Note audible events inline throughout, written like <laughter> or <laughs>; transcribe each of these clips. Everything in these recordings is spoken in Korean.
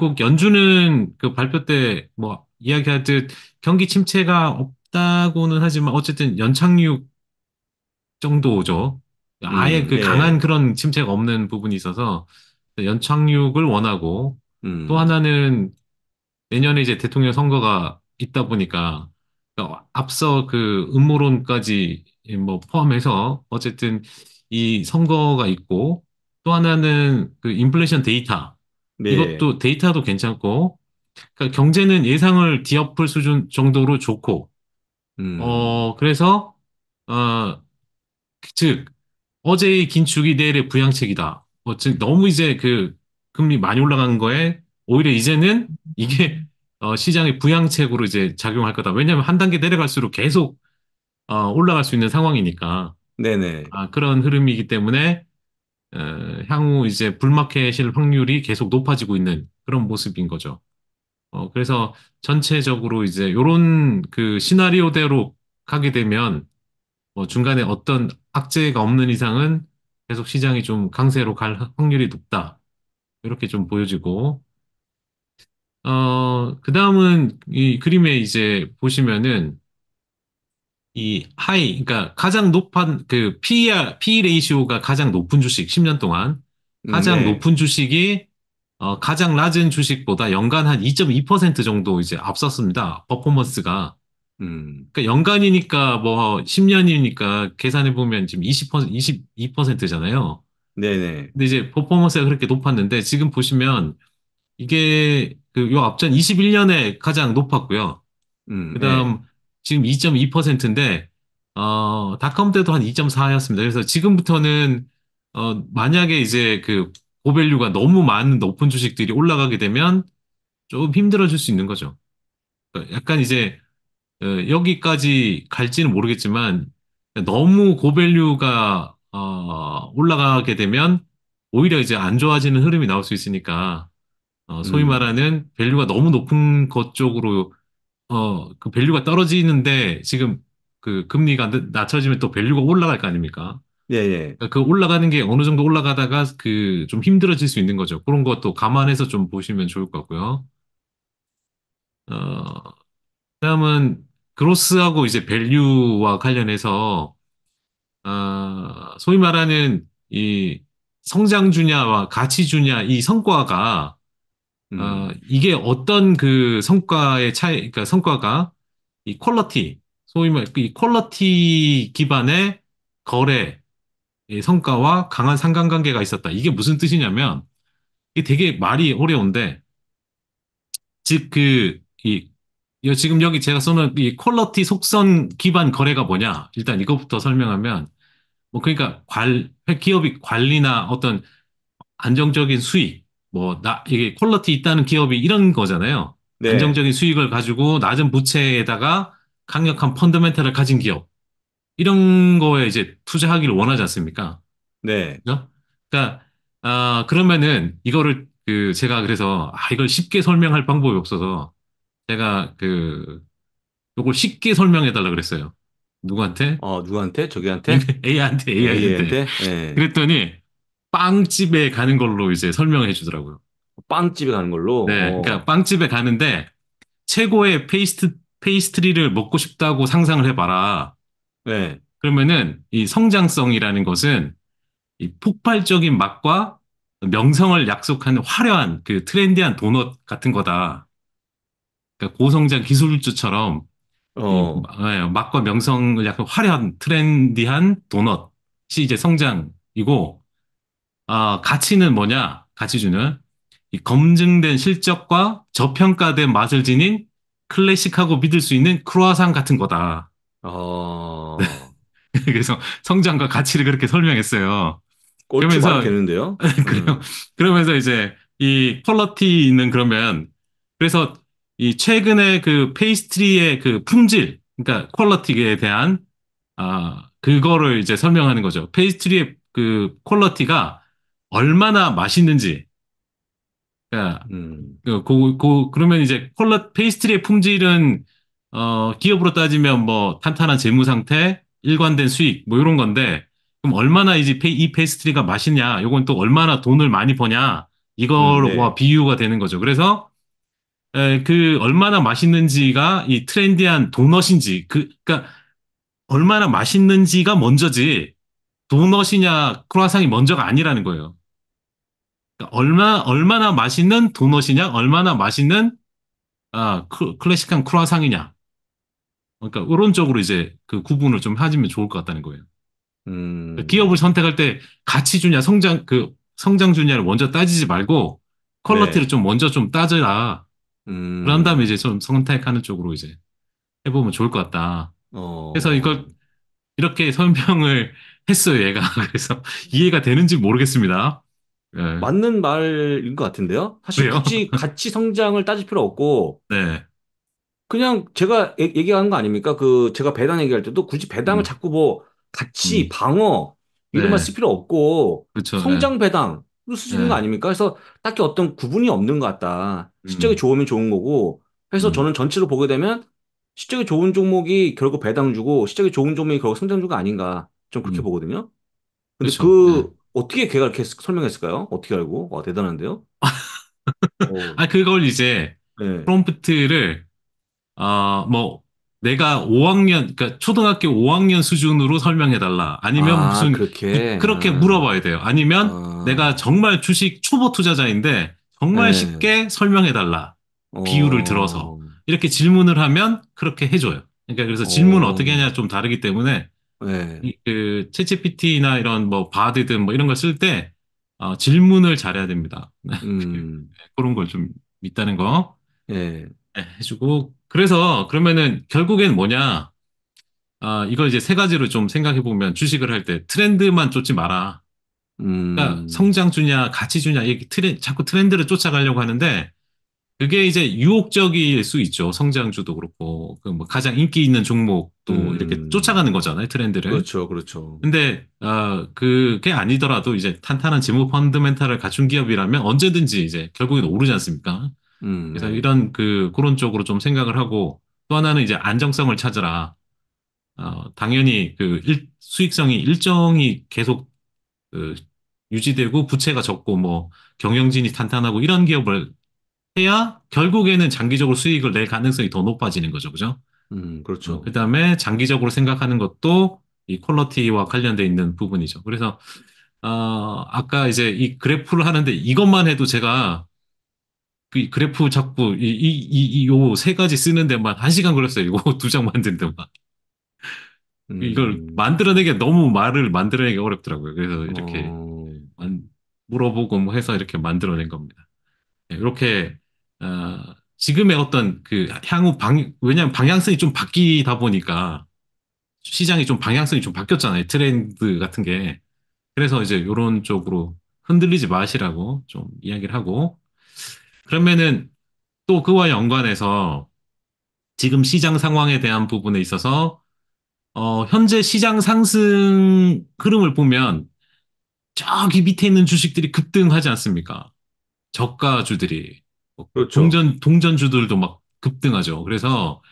결국 연준은 그 발표 때 뭐 이야기하듯 경기 침체가 없다고는 하지만 어쨌든 연착륙 정도죠. 아예 음, 그 네. 강한 그런 침체가 없는 부분이 있어서 연착륙을 원하고 음. 또 하나는 내년에 이제 대통령 선거가 있다 보니까 니까 어, 앞서 그 음모론까지 뭐 포함해서 어쨌든 이 선거가 있고 또 하나는 그 인플레이션 데이터 네. 이것도 데이터도 괜찮고 그러니까 경제는 예상을 뒤엎을 수준 정도로 좋고 음. 어 그래서 어즉 어제의 긴축이 내일의 부양책이다. 어, 즉 너무 이제 그 금리 많이 올라간 거에 오히려 이제는 이게 어, 시장의 부양책으로 이제 작용할 거다. 왜냐하면 한 단계 내려갈수록 계속 어, 올라갈 수 있는 상황이니까. 네네. 아, 그런 흐름이기 때문에 향후 이제 불마켓일 확률이 계속 높아지고 있는 그런 모습인 거죠. 어, 그래서 전체적으로 이제 요런 그 시나리오대로 가게 되면 뭐 중간에 어떤 악재가 없는 이상은 계속 시장이 좀 강세로 갈 확률이 높다. 이렇게 좀 보여지고, 어, 그 다음은 이 그림에 이제 보시면은 이 하이, 그러니까 가장 높은 그 PER, PE 레이시오가 가장 높은 주식 10년 동안 가장 네. 높은 주식이 어, 가장 낮은 주식보다 연간 한 2.2% 정도 이제 앞섰습니다. 퍼포먼스가. 음. 그러니까 연간이니까 뭐 10년이니까 계산해 보면 지금 20% 22%잖아요. 네네. 근데 이제 퍼포먼스가 그렇게 높았는데 지금 보시면 이게 그 요 앞전 21년에 가장 높았고요. 음, 그다음 네. 지금 2.2%인데 어, 닷컴 때도 한 2.4였습니다. 그래서 지금부터는 어, 만약에 이제 그 고밸류가 너무 많은 높은 주식들이 올라가게 되면 조금 힘들어질 수 있는 거죠. 그러니까 약간 이제 어, 여기까지 갈지는 모르겠지만 너무 고밸류가 어, 올라가게 되면 오히려 이제 안 좋아지는 흐름이 나올 수 있으니까 어, 소위 음. 말하는 밸류가 너무 높은 것 쪽으로 어, 그 밸류가 떨어지는데 지금 그 금리가 낮춰지면 또 밸류가 올라갈 거 아닙니까? 예, 예. 그러니까 그 올라가는 게 어느 정도 올라가다가 그 좀 힘들어질 수 있는 거죠. 그런 것도 감안해서 좀 보시면 좋을 것 같고요. 어, 그다음은 그로스하고 이제 밸류와 관련해서 어, 소위 말하는 이 성장 주냐와 가치 주냐 이 성과가 어, 이게 어떤 그 성과의 차이, 그러니까 성과가 이 퀄러티, 소위 말해 이 퀄러티 기반의 거래 의 성과와 강한 상관관계가 있었다. 이게 무슨 뜻이냐면 이게 되게 말이 어려운데 즉 그이 지금 여기 제가 쓰는 이 퀄러티 속성 기반 거래가 뭐냐? 일단 이것부터 설명하면 뭐 그러니까 관 기업이 관리나 어떤 안정적인 수익 뭐, 나, 이게 퀄러티 있다는 기업이 이런 거잖아요. 네. 안정적인 수익을 가지고 낮은 부채에다가 강력한 펀더멘탈을 가진 기업. 이런 거에 이제 투자하기를 원하지 않습니까? 네. 그죠? 그러니까, 아, 그러면은 이거를 그 제가 그래서 아, 이걸 쉽게 설명할 방법이 없어서 제가 그이걸 쉽게 설명해 달라 그랬어요. 누구한테? 어, 누구한테? 저기한테? AI한테, <laughs> AI한테. AI한테? 네. 그랬더니 빵집에 가는 걸로 이제 설명해 을 주더라고요. 빵집에 가는 걸로? 네. 어. 그러니까 빵집에 가는데 최고의 페이스트, 페이스트리를 먹고 싶다고 상상을 해봐라. 네. 그러면은 이 성장성이라는 것은 이 폭발적인 맛과 명성을 약속하는 화려한 그 트렌디한 도넛 같은 거다. 그러니까 고성장 기술주처럼 어. 네, 맛과 명성을 약간 화려한 트렌디한 도넛이 이제 성장이고 아, 가치는 뭐냐? 가치주는 이 검증된 실적과 저평가된 맛을 지닌 클래식하고 믿을 수 있는 크루아상 같은 거다. 어. 네. <laughs> 그래서 성장과 가치를 그렇게 설명했어요. 그러면서 되는데요. <laughs> 네, 음. 그러면서 이제 이 퀄러티는 있 그러면 그래서 이 최근에 그 페이스트리의 그 품질, 그러니까 퀄러티에 대한 아 그거를 이제 설명하는 거죠. 페이스트리의 그 퀄러티가 얼마나 맛있는지. 그러니까 음. 그, 그, 그, 러면 이제 콜라 페이스트리의 품질은 어, 기업으로 따지면 뭐 탄탄한 재무 상태, 일관된 수익 뭐 이런 건데 그럼 얼마나 이제 페이, 페이스트리가 맛있냐? 요건 또 얼마나 돈을 많이 버냐? 이걸와 음, 네. 비유가 되는 거죠. 그래서 에, 그 얼마나 맛있는지가 이 트렌디한 도넛인지 그 그러니까 얼마나 맛있는지가 먼저지 도넛이냐 크루아상이 먼저가 아니라는 거예요. 그러니까 얼마 얼마나 맛있는 도넛이냐, 얼마나 맛있는 아, 크, 클래식한 크루아상이냐. 그러니까 이런 쪽으로 이제 그 구분을 좀 하시면 좋을 것 같다는 거예요. 음. 그러니까 기업을 선택할 때 가치 주냐, 성장 그 성장 주냐를 먼저 따지지 말고 퀄러티를 네. 좀 먼저 좀 따져라. 음. 그런 다음에 이제 좀 선택하는 쪽으로 이제 해보면 좋을 것 같다. 어. 그래서 이걸 이렇게 설명을 했어요, 얘가. <laughs> 그래서 이해가 되는지 모르겠습니다. 네. 맞는 말인 것 같은데요? 사실 왜요? 굳이 가치 <laughs> 성장을 따질 필요 없고, 네. 그냥 제가 얘- 얘기하는 거 아닙니까? 그 제가 배당 얘기할 때도 굳이 배당을 음, 자꾸 뭐 가치, 음. 방어 이런 말 네. 쓸 필요 없고 그렇죠. 성장 배당으로 쓸수는거 네. 아닙니까? 그래서 딱히 어떤 구분이 없는 것 같다. 실적이 음. 좋으면 좋은 거고. 그래서 음. 저는 전체로 보게 되면 실적이 좋은 종목이 결국 배당 주고 실적이 좋은 종목이 결국 성장 주가 아닌가 좀 그렇게 음. 보거든요. 근데 그렇죠. 그 네. 어떻게 걔가 이렇게 설명했을까요? 어떻게 알고? 와, 대단한데요? <laughs> 아, 그걸 이제 네. 프롬프트를 아, 뭐 내가 5학년 그니까 초등학교 5학년 수준으로 설명해 달라. 아니면 아, 무슨 그렇게 그, 렇게 아, 물어봐야 돼요. 아니면 아, 내가 정말 주식 초보 투자자인데 정말 네. 쉽게 설명해 달라. 어. 비율을 들어서 이렇게 질문을 하면 그렇게 해줘요. 그러니까 그래서 질문을 어떻게 하냐 좀 다르기 때문에 네. 그 챗GPT나 이런 뭐 바드든 뭐 이런 걸 쓸때 어, 질문을 잘해야 됩니다. <laughs> 네. 음, 그런 걸 좀믿다는거 예, 네, 해주고 그래서 그러면은 결국엔 뭐냐? 아, 이걸 이제 세 가지로 좀 생각해 보면 주식을 할 때 트렌드만 쫓지 마라. 음. 그러니까 성장 주냐, 가치 주냐, 이게 트렌, 자꾸 트렌드를 쫓아가려고 하는데 그게 이제 유혹적일 수 있죠. 성장주도 그렇고 그 뭐 가장 인기 있는 종목도 음. 이렇게 쫓아가는 거잖아요. 트렌드를. 그렇죠, 그렇죠. 근데 아, 그게 아니더라도 이제 탄탄한 재무 펀드멘탈을 갖춘 기업이라면 언제든지 이제 결국엔 오르지 않습니까? 음, 그래서 네. 이런 그 그런 쪽으로 좀 생각을 하고 또 하나는 이제 안정성을 찾으라. 어, 당연히 그 일, 수익성이 일정이 계속 그 유지되고 부채가 적고 뭐 경영진이 탄탄하고 이런 기업을 해야 결국에는 장기적으로 수익을 낼 가능성이 더 높아지는 거죠. 그죠? 음, 그렇죠. 어, 그 다음에 장기적으로 생각하는 것도 이 퀄러티와 관련되어 있는 부분이죠. 그래서, 어, 아까 이제 이 그래프를 하는데 이것만 해도 제가 그 그래프 자꾸 이, 이, 이, 이, 요세 가지 쓰는 데만 한 시간 걸렸어요. 이거 <laughs> 두 장만드는 데만. 그 이걸 음. 만들어내기 너무 말을 만들어내기 어렵더라고요. 그래서 이렇게 어. 물어보고 뭐 해서 이렇게 만들어낸 겁니다. 네, 이렇게 어, 지금의 어떤 그 향후 방, 왜냐면 방향성이 좀 바뀌다 보니까 시장이 좀 방향성이 좀 바뀌었잖아요. 트렌드 같은 게. 그래서 이제 이런 쪽으로 흔들리지 마시라고 좀 이야기를 하고 그러면은 또 그와 연관해서 지금 시장 상황에 대한 부분에 있어서 어, 현재 시장 상승 흐름을 보면 저기 밑에 있는 주식들이 급등하지 않습니까? 저가주들이. 뭐 그렇죠. 그렇죠. 동전 동전주들도 막 급등하죠. 그래서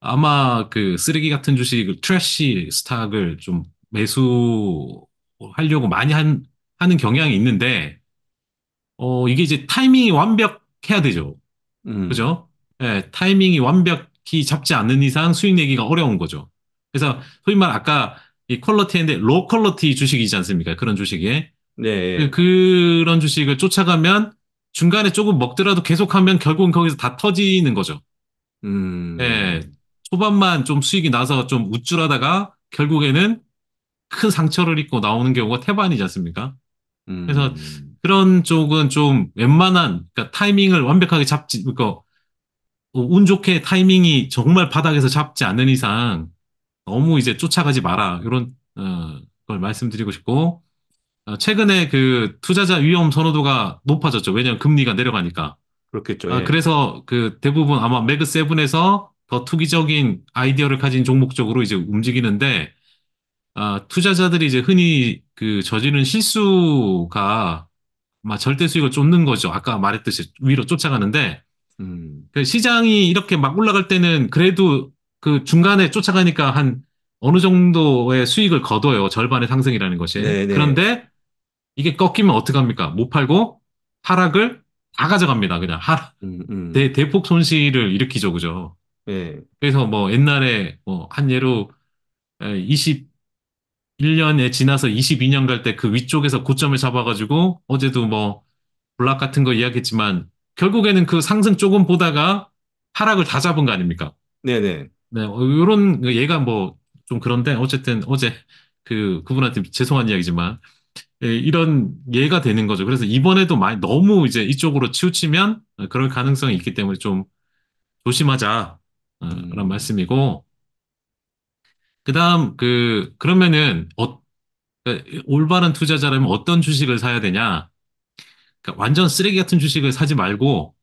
아마 그 쓰레기 같은 주식, 그 트래쉬 스탁을 좀 매수하려고 많이 한, 하는 경향이 있는데, 어, 이게 이제 타이밍이 완벽해야 되죠. 음. 그죠? 예, 타이밍이 완벽히 잡지 않는 이상 수익 내기가 어려운 거죠. 그래서 소위 말 아까 이 퀄러티인데 로 퀄러티 주식이지 않습니까? 그런 주식에. 네. 예. 그, 그런 주식을 쫓아가면 중간에 조금 먹더라도 계속하면 결국은 거기서 다 터지는 거죠. 음. 예. 초반만 좀 수익이 나서 좀 우쭐하다가 결국에는 큰 상처를 입고 나오는 경우가 태반이지 않습니까? 그래서 음. 그런 쪽은 좀 웬만한 그러니까 타이밍을 완벽하게 잡지 그러니까 운 좋게 타이밍이 정말 바닥에서 잡지 않는 이상 너무 이제 쫓아가지 마라 이런 어, 걸 말씀드리고 싶고 어, 최근에 그 투자자 위험 선호도가 높아졌죠. 왜냐하면 금리가 내려가니까. 그렇겠죠. 아, 예. 그래서 그 대부분 아마 매그 세븐에서 더 투기적인 아이디어를 가진 종목 쪽으로 이제 움직이는데 아, 투자자들이 이제 흔히 그 저지른 실수가 막 절대 수익을 쫓는 거죠. 아까 말했듯이 위로 쫓아가는데 음. 그 시장이 이렇게 막 올라갈 때는 그래도 그 중간에 쫓아가니까 한 어느 정도의 수익을 거둬요. 절반의 상승이라는 것이. 네네. 네. 그런데 이게 꺾이면 어떡합니까? 못 팔고 하락을 다 가져갑니다. 그냥 하락. 음, 음. 대, 대폭 손실을 일으키죠. 그죠? 예. 그래서 뭐 옛날에 뭐 한 예로 21년에 지나서 22년 갈 때 그 위쪽에서 고점을 잡아가지고 어제도 뭐 블락 같은 거 이야기했지만 결국에는 그 상승 조금 보다가 하락을 다 잡은 거 아닙니까? 네네. 네, 어, 요런 얘가뭐 좀 그런데 어쨌든 어제 그 그분한테 죄송한 이야기지만 예, 이런 예가 되는 거죠. 그래서 이번에도 많이 너무 이제 이쪽으로 치우치면 그럴 가능성이 있기 때문에 좀 조심하자. 그런 어, 음. 말씀이고. 그다음 그 그러면은 어, 그러니까 올바른 투자자라면 어떤 주식을 사야 되냐? 그러니까 완전 쓰레기 같은 주식을 사지 말고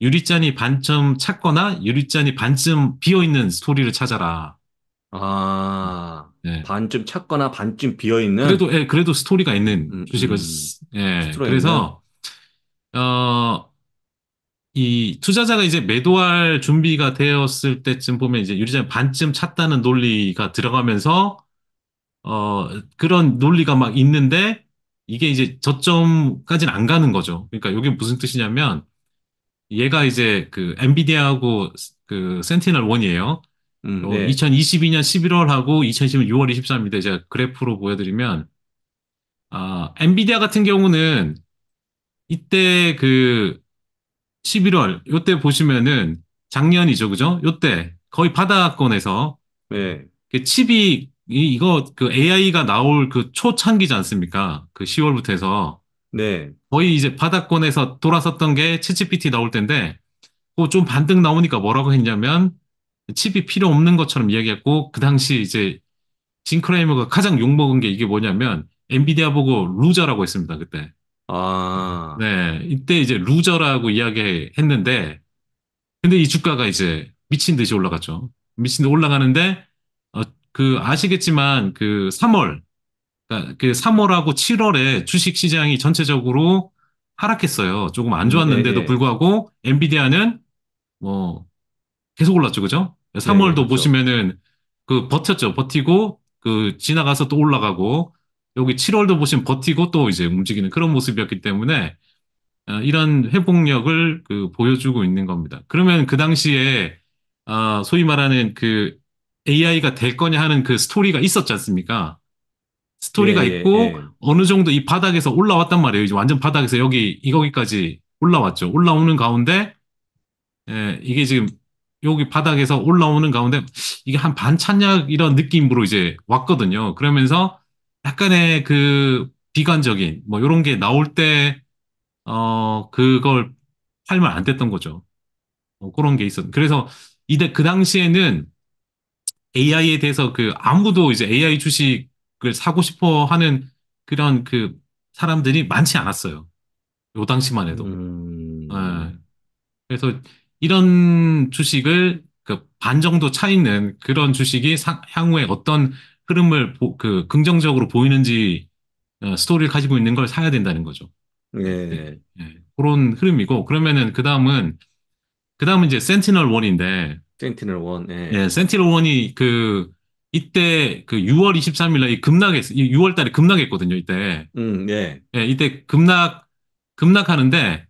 유리잔이 반쯤 찼거나 유리잔이 반쯤 비어 있는 스토리를 찾아라. 아, 예. 반쯤 찼거나 반쯤 비어 있는. 그래도 예, 그래도 스토리가 있는 음, 음 주식을 음. 예. 스토리가 있는. 그래서 어, 이 투자자가 이제 매도할 준비가 되었을 때쯤 보면 이제 유리장이 반쯤 찼다는 논리가 들어가면서 어, 그런 논리가 막 있는데 이게 이제 저점까지는 안 가는 거죠. 그러니까 이게 무슨 뜻이냐면 얘가 이제 그 엔비디아하고 그 센티널 원이에요. 음, 어, 네. 2022년 11월하고 2020년 6월 23일에 제가 그래프로 보여드리면, 아, 엔비디아 같은 경우는 이때 그 11월, 요때 보시면은 작년이죠, 그죠? 요때 거의 바닥권에서 네. 그 칩이 이, 거그 AI가 나올 그 초창기지 않습니까? 그 10월부터 해서 네. 거의 이제 바닥권에서 돌아섰던 게 챗GPT 나올 텐데 그좀 반등 나오니까 뭐라고 했냐면 칩이 필요 없는 것처럼 이야기했고 그 당시 이제 진크레이머가 가장 욕먹은 게 이게 뭐냐면 엔비디아 보고 루저라고 했습니다 그때 아네 이때 이제 루저라고 이야기했는데 근데 이 주가가 이제 미친 듯이 올라갔죠 미친 듯이 올라가는데 어, 그 아시겠지만 그 3월 그러니까 그 3월하고 7월에 주식 시장이 전체적으로 하락했어요 조금 안 좋았는데도 네. 불구하고 엔비디아는 뭐 계속 올랐죠, 그죠? 3월도 네, 그렇죠. 보시면은 그 버텼죠. 버티고 그 지나가서 또 올라가고 여기 7월도 보시면 버티고 또 이제 움직이는 그런 모습이었기 때문에 어, 이런 회복력을 그 보여주고 있는 겁니다. 그러면 그 당시에 어, 소위 말하는 그 AI가 될 거냐 하는 그 스토리가 있었지 않습니까? 스토리가 예, 예, 있고 예, 예. 어느 정도 이 바닥에서 올라왔단 말이에요. 이제 완전 바닥에서 여기 이거기까지 올라왔죠. 올라오는 가운데 예, 이게 지금 여기 바닥에서 올라오는 가운데 이게 한 반찬약 이런 느낌으로 이제 왔거든요. 그러면서 약간의 그 비관적인 뭐 이런 게 나올 때 어 그걸 팔면 안 됐던 거죠. 뭐 그런 게 있었. 그래서 이때 그 당시에는 AI에 대해서 그 아무도 이제 AI 주식을 사고 싶어 하는 그런 그 사람들이 많지 않았어요. 요 당시만 해도. 음... 네. 그래서 이런 주식을 그 반 정도 차 있는 그런 주식이 상, 향후에 어떤 흐름을 보, 그 긍정적으로 보이는지 어, 스토리를 가지고 있는 걸 사야 된다는 거죠. 예. 네. 예. 그런 흐름이고 그러면은 그 다음은 그 다음은 이제 센티널 원인데 센티널 원. 예. 네, 센티널 원이 그 이때 그 6월 23일 날이 급락했, 어 6월 달에 급락했거든요, 이때. 음, 네. 예, 이때 급락, 급락하는데,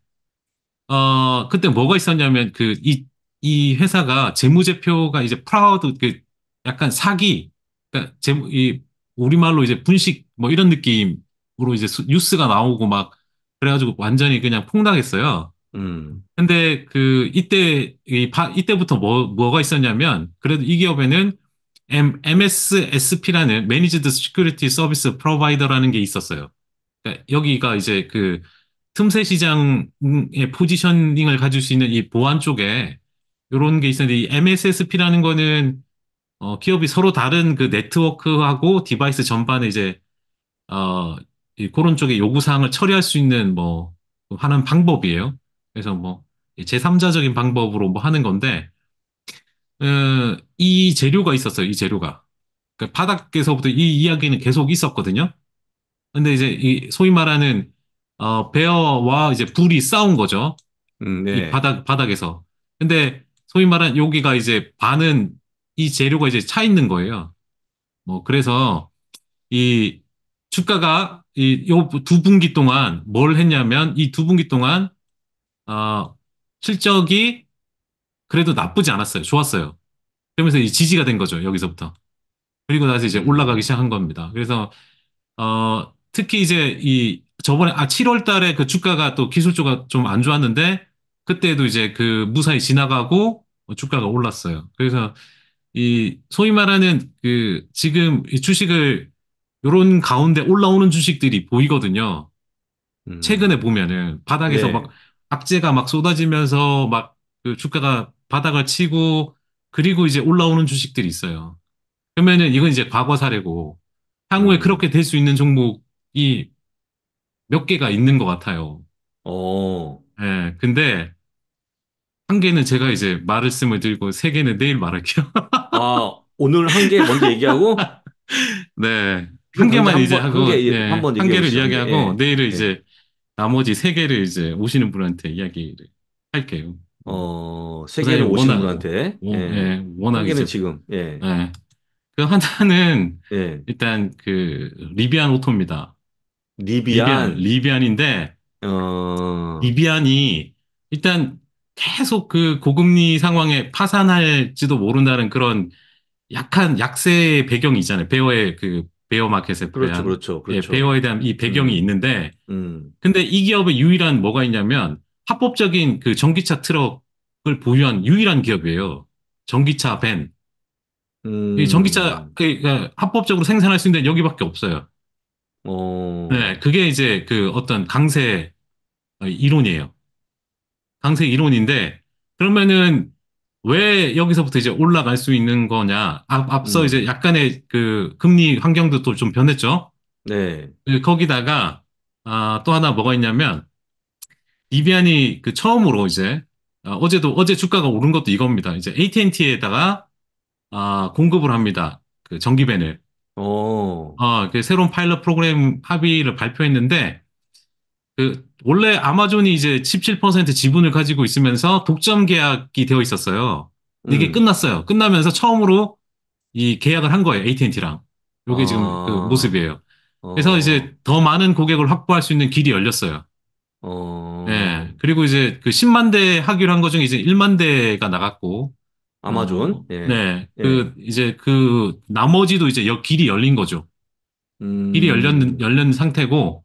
어, 그때 뭐가 있었냐면 그 이 이 회사가 재무제표가 이제 프라우드 그 약간 사기 그러니까 재무 이 우리말로 이제 분식 뭐 이런 느낌으로 이제 수, 뉴스가 나오고 막 그래가지고 완전히 그냥 폭락했어요. 음. 근데 그 이때 이 바, 이때부터 뭐 뭐가 있었냐면 그래도 이 기업에는 M, MSSP라는 매니지드 시큐리티 서비스 프로바이더라는 게 있었어요. 그러니까 여기가 이제 그 틈새 시장의 포지셔닝을 가질 수 있는 이 보안 쪽에 이런 게 있었는데 이 MSSP라는 거는 어, 기업이 서로 다른 그 네트워크하고 디바이스 전반에 이제 어, 이 그런 쪽의 요구 사항을 처리할 수 있는 뭐 하는 방법이에요. 그래서 뭐 제3자적인 방법으로 뭐 하는 건데 어, 이 재료가 있었어요. 이 재료가 그러니까 바닥에서부터 이 이야기는 계속 있었거든요. 근데 이제 이 소위 말하는 어, 베어와 이제 불이 싸운 거죠. 음, 이 네. 바닥, 바닥에서. 근데 소위 말한 여기가 이제 반은 이 재료가 이제 차 있는 거예요. 뭐, 그래서 이 주가가 이 요 두 분기 동안 뭘 했냐면 이 두 분기 동안 어, 실적이 그래도 나쁘지 않았어요. 좋았어요. 그러면서 이 지지가 된 거죠. 여기서부터. 그리고 나서 이제 올라가기 시작한 겁니다. 그래서 어 특히 이제 이 저번에 아 7월 달에 그 주가가 또 기술주가 좀 안 좋았는데 그때도 이제 그 무사히 지나가고 주가가 올랐어요. 그래서 이 소위 말하는 그 지금 이 주식을 요런 가운데 올라오는 주식들이 보이거든요. 음. 최근에 보면은 바닥에서 네. 막 악재가 막 쏟아지면서 막그 주가가 바닥을 치고 그리고 이제 올라오는 주식들이 있어요. 그러면은 이건 이제 과거 사례고 향후에 음. 그렇게 될 수 있는 종목 이몇 개가 있는 것 같아요. 어, 예, 근데 한 개는 제가 이제 말씀을 드리고 세 개는 내일 말할게요. 아, 오늘 한 개 먼저 얘기하고, <laughs> 네. 한 그 한, 먼저 개만 이제 번, 한 하고, 개, 예, 한번 한 얘기해 개를 주시죠. 이야기하고, 예, 내일은 예. 이제 나머지 세 개를 이제 오시는 분한테 이야기를 할게요. 어, 세 개는 고사님 오시는 워낙, 분한테, 워- 예. 예, 한 워낙 개는 이제, 지금, 예, 예. 그 하나는 예. 일단 그, 리비안 오토입니다. 리비안. 리비안, 인데 어... 리비안이 일단 계속 그 고금리 상황에 파산할지도 모른다는 그런 약한 약세의 배경이 있잖아요. 베어의 그 베어 마켓에 그렇죠, 대한 그렇죠, 예, 그렇죠. 예, 베어에 대한 이 배경이 음. 있는데, 음. 근데 이 기업의 유일한 뭐가 있냐면 합법적인 그 전기차 트럭을 보유한 유일한 기업이에요. 전기차 밴. 음. 이 전기차 그러니까 합법적으로 생산할 수 있는 데는 여기밖에 없어요. 어. 네, 그게 이제 그 어떤 강세 이론이에요. 강세 이론인데 그러면은 왜 여기서부터 이제 올라갈 수 있는 거냐? 앞, 앞서 음. 이제 약간의 그 금리 환경도 또 좀 변했죠. 네. 네, 거기다가 아, 또 하나 뭐가 있냐면 리비안이 그 처음으로 이제 아, 어제도 어제 주가가 오른 것도 이겁니다. 이제 AT&T에다가 아, 공급을 합니다. 그 전기밴을. 어. 어. 그 새로운 파일럿 프로그램 합의를 발표했는데 그 원래 아마존이 이제 17% 지분을 가지고 있으면서 독점 계약이 되어 있었어요. 이게 음. 끝났어요. 끝나면서 처음으로 이 계약을 한 거예요. AT&T랑. 이게 아. 지금 그 모습이에요. 어. 그래서 어. 이제 더 많은 고객을 확보할 수 있는 길이 열렸어요. 어. 예. 그리고 이제 그 10만 대 하기로 한 것 중에 이제 1만 대가 나갔고. 아마존? 어, 예. 네. 예. 그, 예. 이제 그, 나머지도 이제 여, 길이 열린 거죠. 음. 길이 열렸는, 열린 상태고,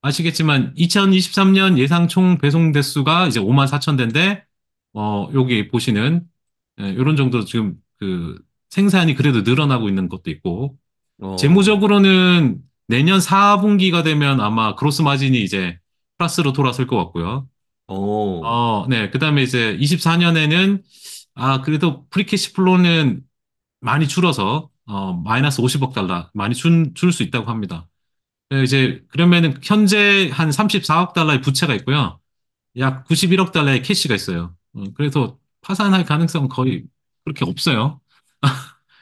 아시겠지만 2023년 예상 총 배송 대수가 이제 5만 4천 대인데, 어, 여기 보시는, 이런 예, 정도 지금 그 생산이 그래도 늘어나고 있는 것도 있고, 어. 재무적으로는 내년 4분기가 되면 아마 그로스 마진이 이제 플러스로 돌아설 것 같고요. 오. 어. 어, 네. 그 다음에 이제 24년에는, 아, 그래도 프리캐시 플로는 많이 줄어서 어, 마이너스 50억 달러 많이 줄 수 있다고 합니다. 네, 이제 그러면은 현재 한 34억 달러의 부채가 있고요. 약 91억 달러의 캐시가 있어요. 어, 그래서 파산할 가능성은 거의 그렇게 없어요. <laughs>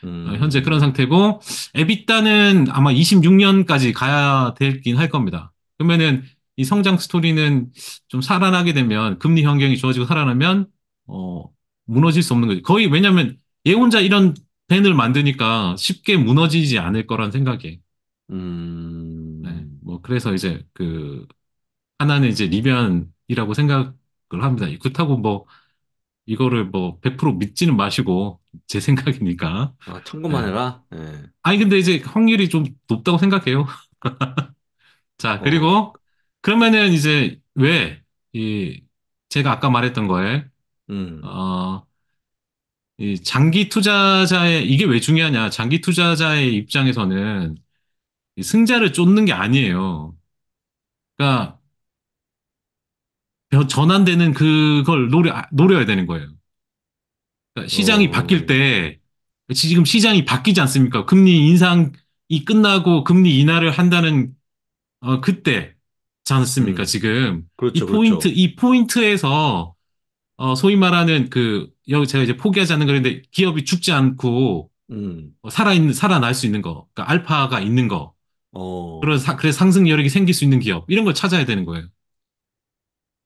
어, 음. 현재 그런 상태고 에비타는 아마 26년까지 가야 되긴 할 겁니다. 그러면은 이 성장 스토리는 좀 살아나게 되면 금리 환경이 좋아지고 살아나면 어 무너질 수 없는 거죠. 거의 왜냐면얘 혼자 이런 펜을 만드니까 쉽게 무너지지 않을 거란 생각에. 음... 네, 뭐 그래서 이제 그 하나는 이제 리변이라고 생각을 합니다. 그렇다고 뭐 이거를 뭐 100% 믿지는 마시고 제 생각이니까. 아, 참고만 네. 해라. 네. 아니 근데 이제 확률이 좀 높다고 생각해요. <laughs> 자, 어. 그리고 어. 그러면은 이제 왜 이 제가 아까 말했던 거에 음. 어이 장기 투자자의 이게 왜 중요하냐? 장기 투자자의 입장에서는 승자를 쫓는 게 아니에요. 그러니까 전환되는 그걸 노려 노려야 되는 거예요. 그러니까 시장이 어. 바뀔 때 지금 시장이 바뀌지 않습니까? 금리 인상이 끝나고 금리 인하를 한다는 어, 그때 지 않습니까? 음, 지금 그렇죠, 이 그렇죠, 포인트 그렇죠. 이 포인트에서 어, 소위 말하는 그 여기 제가 이제 포기하지 않는 거인데 기업이 죽지 않고 음. 어, 살아있는 살아날 수 있는 거, 그러니까 알파가 있는 거, 어. 그런 사, 그래 상승 여력이 생길 수 있는 기업 이런 걸 찾아야 되는 거예요.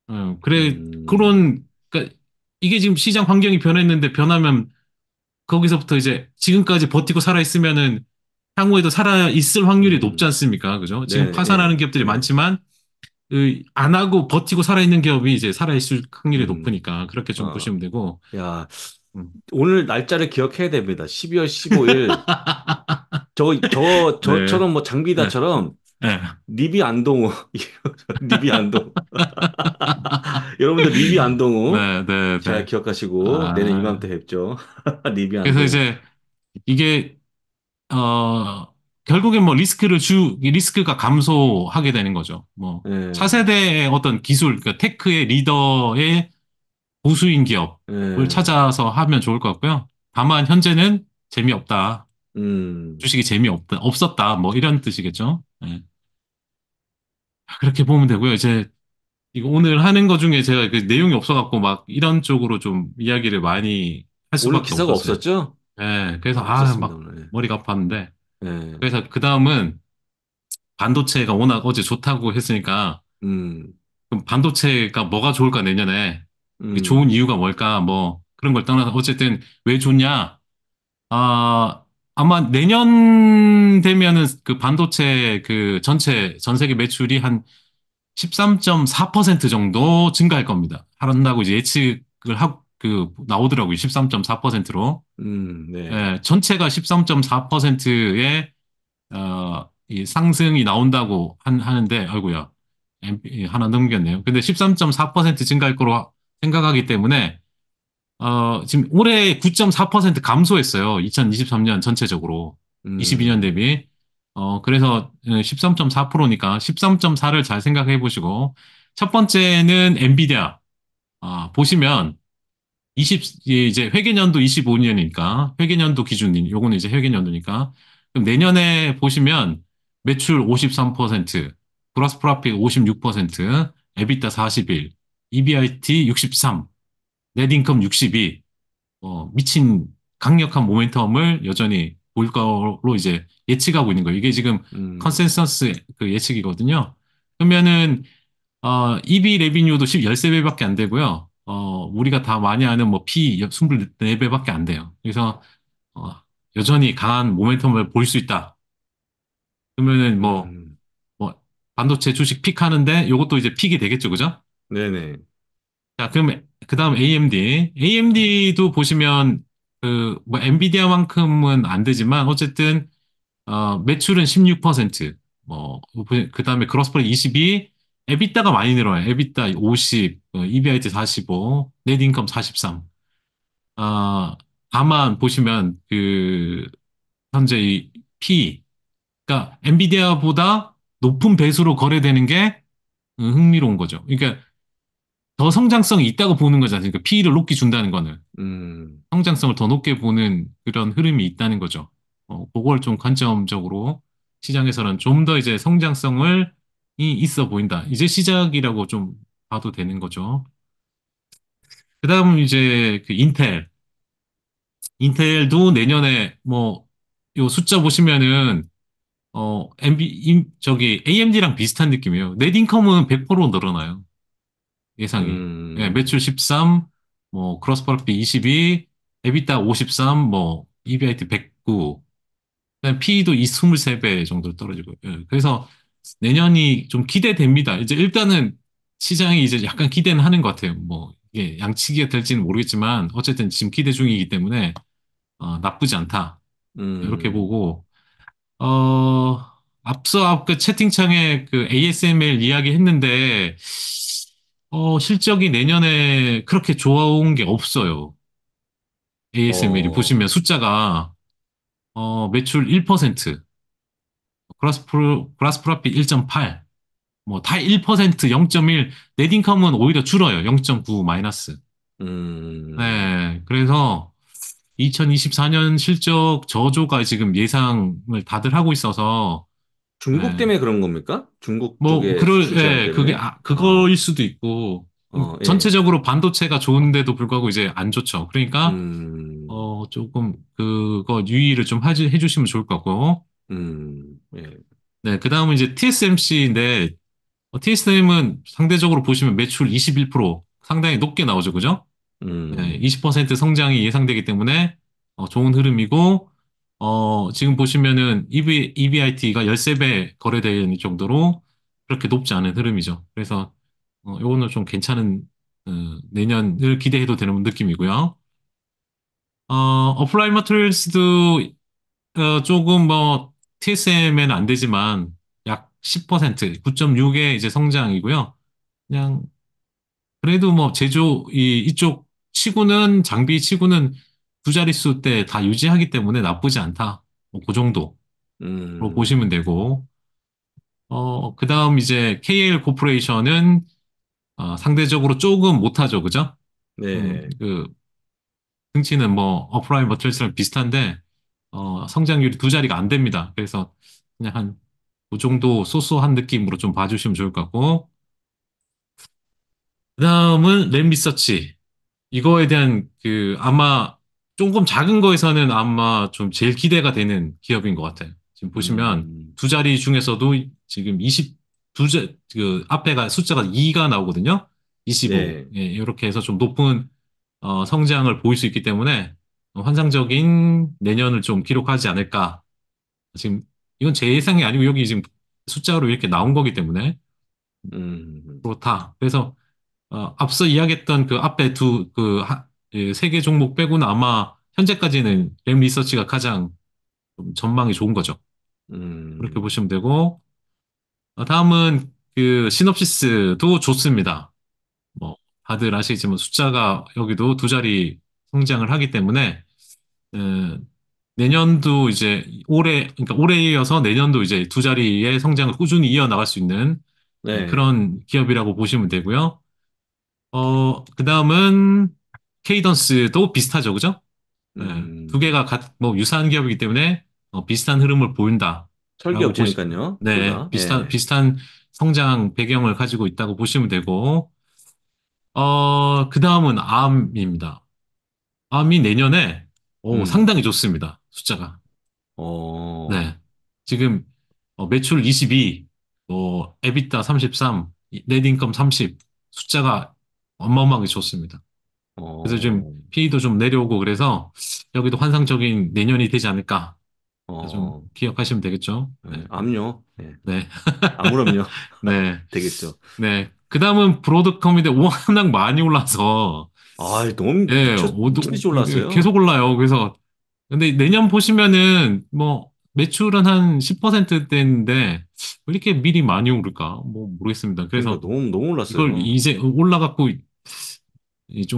어, 그래 음. 그런 그러니까 이게 지금 시장 환경이 변했는데 변하면 거기서부터 이제 지금까지 버티고 살아 있으면은 향후에도 살아 있을 확률이 음. 높지 않습니까? 그죠? 지금 네, 파산하는 네. 기업들이 네. 많지만 안 하고 버티고 살아있는 기업이 이제 살아있을 확률이 음. 높으니까 그렇게 좀 어. 보시면 되고. 야, 음. 오늘 날짜를 기억해야 됩니다. 12월 15일. <laughs> 저, 저, 저처럼 네. 뭐 장비다처럼 네. 네. 리비 안동우. <laughs> 리비 안동 <laughs> 여러분들 리비 안동우. 네, 네, 네, 잘 기억하시고 아... 내년 이맘때 뵙죠. 리비 안동 그래서 이제 이게, 어, 결국엔 뭐 리스크를 주 리스크가 감소하게 되는 거죠. 뭐 네. 차세대의 어떤 기술, 그 테크의 리더의 보수인 기업을 네. 찾아서 하면 좋을 것 같고요. 다만 현재는 재미없다. 음. 주식이 재미없다, 없었다. 뭐 이런 뜻이겠죠. 네. 그렇게 보면 되고요. 이제 이거 오늘 하는 것 중에 제가 그 내용이 없어갖고 막 이런 쪽으로 좀 이야기를 많이 할 수밖에 원래 기사가 없었어요. 없었죠 네, 그래서 아 막 머리가 아팠는데 네. 그래서 그 다음은 반도체가 워낙 어제 좋다고 했으니까 음, 그럼 반도체가 뭐가 좋을까 내년에 이 음, 좋은 이유가 뭘까 뭐 그런 걸 떠나서 어쨌든 왜 좋냐 아 아마 내년 되면은 그 반도체 그 전체 전 세계 매출이 한 13.4% 정도 증가할 겁니다. 하 한다고 이제 예측을 하, 고그 나오더라고요. 13.4%로. 음, 네. 예, 전체가 13.4%의 어, 이 상승이 나온다고 한, 하는데 아이고야. 하나 넘겼네요. 근데 13.4% 증가할 거로 생각하기 때문에 어, 지금 올해 9.4% 감소했어요. 2023년 전체적으로. 음. 22년 대비. 어, 그래서 13.4%니까 예, 13.4를 잘 생각해 보시고 첫 번째는 엔비디아. 아, 보시면 20 이제 회계년도 25년이니까 회계년도 기준인 요거는 이제 회계년도니까 그럼 내년에 보시면 매출 53%, 브라스 프라핏 56%, 에비타 41, EBIT 63, 넷인컴 62, 어, 미친 강력한 모멘텀을 여전히 보일 거로 이제 예측하고 있는 거예요. 이게 지금 음. 컨센서스 그 예측이거든요. 그러면은 어, EB 레비뉴도 10, 13배밖에 안 되고요. 어, 우리가 다 많이 아는 뭐 P 24배밖에 안 돼요. 그래서 어, 여전히 강한 모멘텀을 보일 수 있다. 그러면은 뭐, 음. 뭐 반도체 주식 픽하는데 이것도 이제 픽이 되겠죠, 그죠? 네네. 자, 그럼 그다음 AMD. AMD도 보시면 그 뭐 엔비디아만큼은 안 되지만 어쨌든 어, 매출은 16%, 뭐 그다음에 그로스 프로 22, 에비타가 많이 늘어요. 에비타 50, 어, EBIT 45, 넷 인컴 43. 아, 다만 보시면 그 현재 이 P, 그러니까 엔비디아보다 높은 배수로 거래되는 게 어, 흥미로운 거죠. 그러니까 더 성장성이 있다고 보는 거지 않습니까? 그러니까 p 를 높게 준다는 거는. 음. 성장성을 더 높게 보는 그런 흐름이 있다는 거죠. 어, 그걸 좀 관점적으로 시장에서는 좀 더 이제 성장성을 있어 보인다. 이제 시작이라고 좀 봐도 되는 거죠. 그다음 이제 그 인텔. 인텔도 내년에 뭐, 요 숫자 보시면은, 어, MB, 저기, AMD랑 비슷한 느낌이에요. 넷 인컴은 100% 늘어나요. 예상이. 음. 예, 매출 13, 뭐, 크로스 퍼핏 22, 에비타 53, 뭐, EBIT 109, 그다음에 PE도 23배 정도 떨어지고. 예, 그래서 내년이 좀 기대됩니다. 이제 일단은 시장이 이제 약간 기대는 하는 것 같아요. 뭐 이게 양치기가 될지는 모르겠지만 어쨌든 지금 기대 중이기 때문에 어, 나쁘지 않다. 음. 이렇게 보고 어 앞서 앞 그 채팅창에 그 ASML 이야기 했는데 어 실적이 내년에 그렇게 좋아온 게 없어요. ASML이 어. 보시면 숫자가 어 매출 1%, 그라스프로, 그라스프라핏 1.8, 뭐 다 1%, 0.1, 네딩컴은 오히려 줄어요. 0.9 마이너스. 음. 네, 그래서 2024년 실적 저조가 지금 예상을 다들 하고 있어서 중국 네. 때문에 그런 겁니까? 중국 뭐 쪽에 그럴 예, 그게 아, 그거일 수도 있고 어, 예. 전체적으로 반도체가 좋은데도 불구하고 이제 안 좋죠. 그러니까 음... 어 조금 그거 유의를 좀 하지, 해주시면 좋을 것 같고 음, 예. 네, 그 다음은 이제 TSMC인데, 어, TSMC는 상대적으로 보시면 매출 21% 상당히 높게 나오죠, 그죠? 네, 20% 음. 성장이 예상되기 때문에 어, 좋은 흐름이고, 어, 지금 보시면은 EV, EBIT가 13배 거래되는 정도로 그렇게 높지 않은 흐름이죠. 그래서 어, 요거는 좀 괜찮은 어, 내년을 기대해도 되는 느낌이고요. 어, 어플라이 머트리얼스도 어, 조금 뭐 TSM에는 안 되지만 약 10%, 9.6의 이제 성장이고요. 그냥 그래도 뭐 제조 이 이쪽 치고는 장비 치고는 두 자릿수 때 다 유지하기 때문에 나쁘지 않다. 뭐그 정도로 음. 보시면 되고 어, 그다음 이제 KL 코퍼레이션은 어, 상대적으로 조금 못하죠. 그죠? 네. 음, 그 등치는 뭐 어프라인 버트리스랑 비슷한데 어, 성장률이 두 자리가 안 됩니다. 그래서 그냥 한 그 정도 소소한 느낌으로 좀 봐주시면 좋을 것 같고. 그 다음은 램 리서치. 이거에 대한 그 아마 조금 작은 거에서는 아마 좀 제일 기대가 되는 기업인 것 같아요. 지금 보시면 음. 두 자리 중에서도 지금 20, 두 자, 그 앞에가 숫자가 2가 나오거든요. 25. 네. 예, 이렇게 해서 좀 높은 어, 성장을 보일 수 있기 때문에 환상적인 내년을 좀 기록하지 않을까. 지금 이건 제 예상이 아니고 여기 지금 숫자로 이렇게 나온 거기 때문에 음, 그렇다. 그래서 어, 앞서 이야기했던 그 앞에 두 그세개 예, 종목 빼고는 아마 현재까지는 램 리서치가 가장 전망이 좋은 거죠. 음, 그렇게 보시면 되고 어, 다음은 그 시놉시스도 좋습니다. 뭐 다들 아시겠지만 숫자가 여기도 두 자리 성장을 하기 때문에 에, 내년도 이제 올해 그러니까 올해 이어서 내년도 이제 두 자리의 성장을 꾸준히 이어나갈 수 있는 네. 그런 기업이라고 보시면 되고요. 어, 그다음은 케이던스도 비슷하죠. 그죠? 음. 두 개가 각, 뭐 유사한 기업이기 때문에 어, 비슷한 흐름을 보인다. 설계업체니까요. 네, 둘 비슷한 예. 비슷한 성장 배경을 가지고 있다고 보시면 되고, 어, 그 다음은 암입니다. 암이 내년에 오, 음. 상당히 좋습니다. 숫자가. 어, 네. 지금 어, 매출 22, 어, 뭐, 에비타 33, 넷인컴 30 숫자가 어마어마하게 좋습니다. 어. 그래서 어, 지금 PE도 좀 내려오고 그래서 여기도 환상적인 내년이 되지 않을까 어. 좀 기억하시면 되겠죠. 네, 네. 암요. 예. 네. 아무렴요. 네. <laughs> 네. <laughs> 되겠죠. 네. 그 다음은 브로드컴인데 워낙 많이 올라서 아, 너무 예, 첫, 오도, 리 올랐어요. 예, 계속 올라요. 그래서 근데 내년 보시면은 뭐 매출은 한 10%대인데 왜 이렇게 미리 많이 오를까? 뭐 모르겠습니다. 그래서 그러니 너무 너무 올랐어요. 이걸 이제 올라갖고좀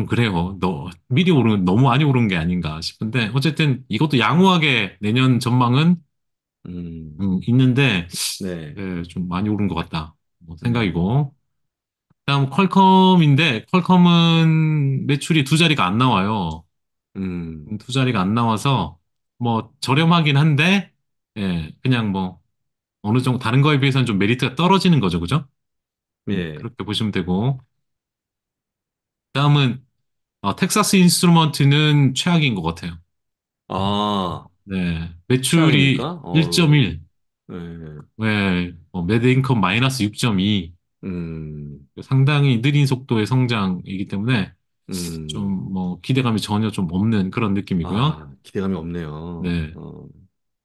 그래요. 너 미리 오른 너무 많이 오른 게 아닌가 싶은데 어쨌든 이것도 양호하게 내년 전망은 음, 음, 있는데 네. 예, 좀 많이 오른 것 같다. 뭐 생각이고 다음 퀄컴인데 퀄컴은 매출이 두 자리가 안 나와요. 음, 두 자리가 안 나와서 뭐 저렴하긴 한데 예, 그냥 뭐 어느 정도 다른 거에 비해서는 좀 메리트가 떨어지는 거죠, 그죠? 예. 음, 그렇게 보시면 되고 다음은 어, 텍사스 인스트루먼트는 최악인 것 같아요. 아, 네, 매출이 최악입니까? 어, 1.1, 예. 네, 뭐 매드 인컴 마이너스 6.2. 음, 상당히 느린 속도의 성장이기 때문에 음. 좀 음, 뭐 기대감이 전혀 좀 없는 그런 느낌이고요. 아, 기대감이 없네요. 네. 어,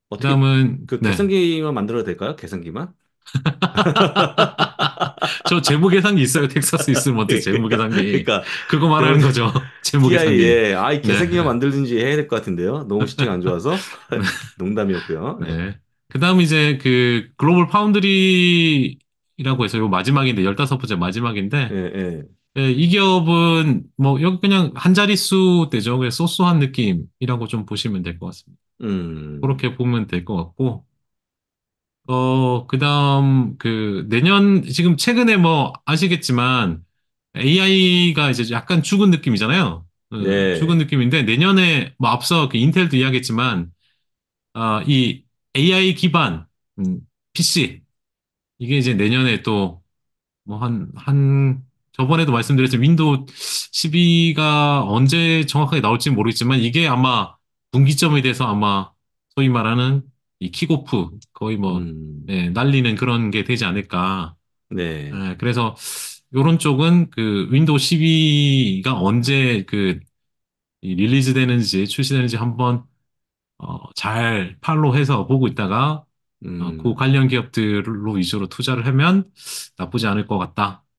떻게 그다음은 그 네. 계산기만 만들어도 될까요? 계산기만? <laughs> 저 재무 계산기 있어요. 텍사스 있으면 어떻게 <laughs> 재무 계산기. 그러니까, 그거 그러면 말하는 거죠. <laughs> 재무 계산기. t i 예, 아, 이 네. 계산기만 만들든지 해야 될 것 같은데요. 너무 시청이 안 좋아서. 네. 농담이었고요. 네. 네. 그다음 이제 그 글로벌 파운드리 이라고 해서 요 마지막인데 15번째 마지막인데 예, 예. 예, 이 기업은 뭐 여기 그냥 한 자릿수 되죠. 그 소소한 느낌이라고 좀 보시면 될 것 같습니다. 음. 그렇게 보면 될 것 같고 어, 그다음 그 내년 지금 최근에 뭐 아시겠지만 AI가 이제 약간 죽은 느낌이잖아요. 어, 예. 죽은 느낌인데 내년에 뭐 앞서 그 인텔도 이야기했지만 어, 이 AI 기반 음, PC 이게 이제 내년에 또, 뭐 한, 한, 저번에도 말씀드렸지만 윈도우 12가 언제 정확하게 나올지 모르겠지만 이게 아마 분기점에 대해서 아마 소위 말하는 이 킥오프 거의 뭐 음, 예, 날리는 그런 게 되지 않을까. 네. 예, 그래서 요런 쪽은 그 윈도우 12가 언제 그 릴리즈 되는지 출시되는지 한번 어, 잘 팔로우해서 보고 있다가 아, 음. 그 관련 기업들로 위주로 투자를 하면 나쁘지 않을 것 같다.